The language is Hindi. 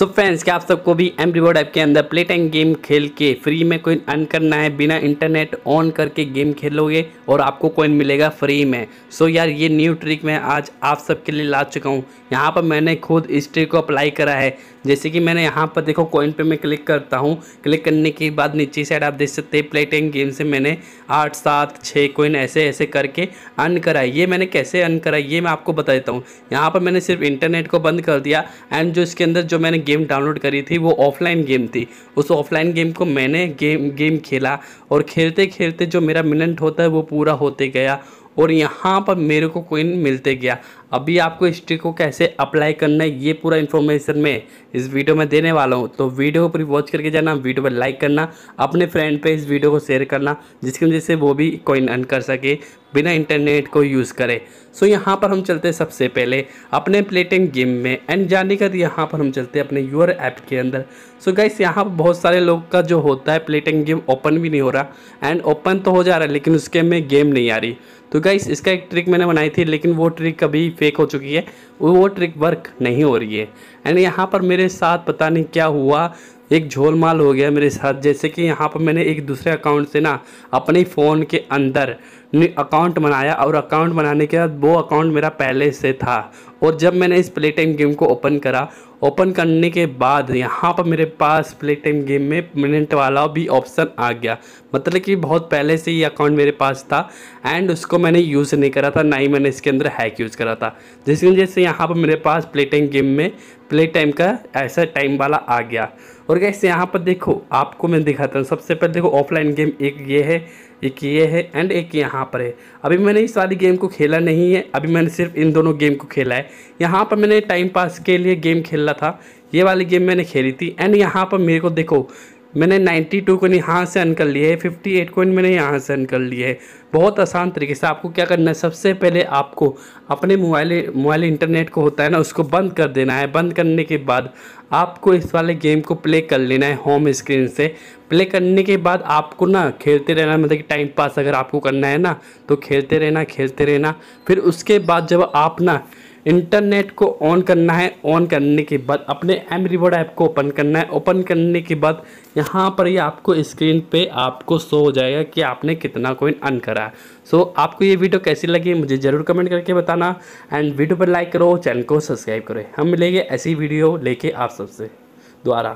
सो फ्रेंड्स क्या आप सबको भी एम रिवॉर्ड ऐप के अंदर प्ले टाइम गेम खेल के फ्री में कोइन अर्न करना है बिना इंटरनेट ऑन करके गेम खेलोगे और आपको कोइन मिलेगा फ्री में सो so यार ये न्यू ट्रिक मैं आज आप सबके लिए ला चुका हूँ यहाँ पर मैंने खुद इस ट्रिक को अप्लाई करा है जैसे कि मैंने यहाँ पर देखो कॉइन पे मैं क्लिक करता हूँ क्लिक करने के बाद नीचे साइड आप देख सकते हैं प्ले टेन गेम से मैंने आठ सात छः कॉइन ऐसे ऐसे करके अर्न कराई ये मैंने कैसे अर्न कराई ये मैं आपको बता देता हूँ यहाँ पर मैंने सिर्फ इंटरनेट को बंद कर दिया एंड जो इसके अंदर जो मैंने गेम डाउनलोड करी थी वो ऑफलाइन गेम थी उस ऑफलाइन गेम को मैंने गेम गेम खेला और खेलते खेलते जो मेरा मिनट होता है वो पूरा होते गया और यहाँ पर मेरे को कोइन मिलते गया अभी आपको इस को कैसे अप्लाई करना है ये पूरा इन्फॉर्मेशन मैं इस वीडियो में देने वाला हूँ तो वीडियो पर वॉच करके जाना वीडियो पर लाइक करना अपने फ्रेंड पे इस वीडियो को शेयर करना जिसकी वजह से वो भी कोइन अर्न कर सके बिना इंटरनेट को यूज़ करे सो यहाँ पर हम चलते सबसे पहले अपने प्लेटिंग गेम में एंड जाने कर यहाँ पर हम चलते हैं अपने यूर ऐप के अंदर सो गाइस यहाँ पर बहुत सारे लोग का जो होता है प्लेटिंग गेम ओपन भी नहीं हो रहा एंड ओपन तो हो जा रहा है लेकिन उसके में गेम नहीं आ रही तो गाइस इसका एक ट्रिक मैंने बनाई थी लेकिन वो ट्रिक कभी फेक हो चुकी है वो ट्रिक वर्क नहीं हो रही है एंड यहाँ पर मेरे साथ पता नहीं क्या हुआ एक झोल माल हो गया मेरे साथ जैसे कि यहाँ पर मैंने एक दूसरे अकाउंट से ना अपने फ़ोन के अंदर अकाउंट बनाया और अकाउंट बनाने के बाद वो अकाउंट मेरा पहले से था और जब मैंने इस प्ले टाइम गेम को ओपन करा ओपन करने के बाद यहाँ पर मेरे पास प्ले टाइम गेम में मिनट वाला भी ऑप्शन आ गया मतलब कि बहुत पहले से ही अकाउंट मेरे पास था एंड उसको मैंने यूज़ नहीं करा था ना ही मैंने इसके अंदर हैक यूज़ करा था जिसकी वजह से यहाँ पर मेरे पास प्ले टाइम गेम में प्ले टाइम का ऐसा टाइम वाला आ गया और कैसे यहाँ पर देखो आपको मैं दिखाता हूँ सबसे पहले देखो ऑफलाइन गेम एक ये है एक ये है एंड एक यहाँ पर है अभी मैंने इस वाली गेम को खेला नहीं है अभी मैंने सिर्फ इन दोनों गेम को खेला है यहाँ पर मैंने टाइम पास के लिए गेम खेला था ये वाली गेम मैंने खेली थी एंड यहाँ पर मेरे को देखो मैंने 92 कोइन यहाँ से अन कर लिए है 58 कोइन मैंने यहाँ से अन कर लिए है बहुत आसान तरीके से आपको क्या करना है सबसे पहले आपको अपने मोबाइल मोबाइल इंटरनेट को होता है ना उसको बंद कर देना है बंद करने के बाद आपको इस वाले गेम को प्ले कर लेना है होम स्क्रीन से प्ले करने के बाद आपको ना खेलते रहना मतलब कि टाइम पास अगर आपको करना है ना तो खेलते रहना खेलते रहना फिर उसके बाद जब आप ना इंटरनेट को ऑन करना है ऑन करने के बाद अपने एम रिवॉर्ड ऐप को ओपन करना है ओपन करने के बाद यहाँ पर ये आपको स्क्रीन पे आपको शो हो जाएगा कि आपने कितना कोइन अर्न करा है सो so, आपको ये वीडियो कैसी लगी मुझे ज़रूर कमेंट करके बताना एंड वीडियो पर लाइक करो चैनल को सब्सक्राइब करो हम मिलेंगे ऐसी वीडियो लेके आप सबसे दोबारा